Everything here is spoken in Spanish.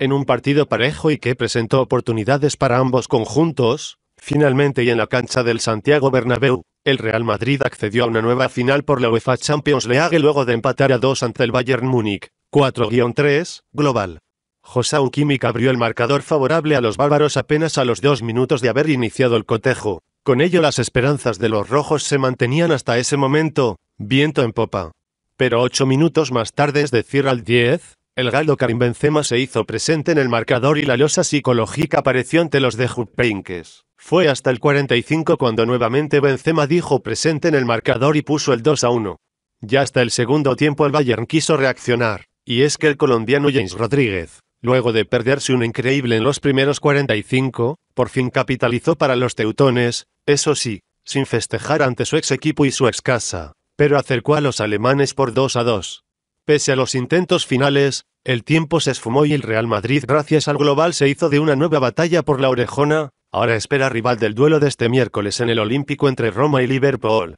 en un partido parejo y que presentó oportunidades para ambos conjuntos, finalmente y en la cancha del Santiago Bernabéu, el Real Madrid accedió a una nueva final por la UEFA Champions League luego de empatar a dos ante el Bayern Múnich, 4-3, global. José Kimmich abrió el marcador favorable a los bárbaros apenas a los dos minutos de haber iniciado el cotejo. Con ello las esperanzas de los rojos se mantenían hasta ese momento, viento en popa. Pero ocho minutos más tarde, es decir al 10, el galo Karim Benzema se hizo presente en el marcador y la losa psicológica apareció ante los de Juppeinkes. Fue hasta el 45 cuando nuevamente Benzema dijo presente en el marcador y puso el 2 a 1. Ya hasta el segundo tiempo el Bayern quiso reaccionar, y es que el colombiano James Rodríguez, luego de perderse un increíble en los primeros 45, por fin capitalizó para los teutones, eso sí, sin festejar ante su ex equipo y su ex casa, pero acercó a los alemanes por 2 a 2. Pese a los intentos finales, el tiempo se esfumó y el Real Madrid gracias al global se hizo de una nueva batalla por la orejona, ahora espera rival del duelo de este miércoles en el Olímpico entre Roma y Liverpool.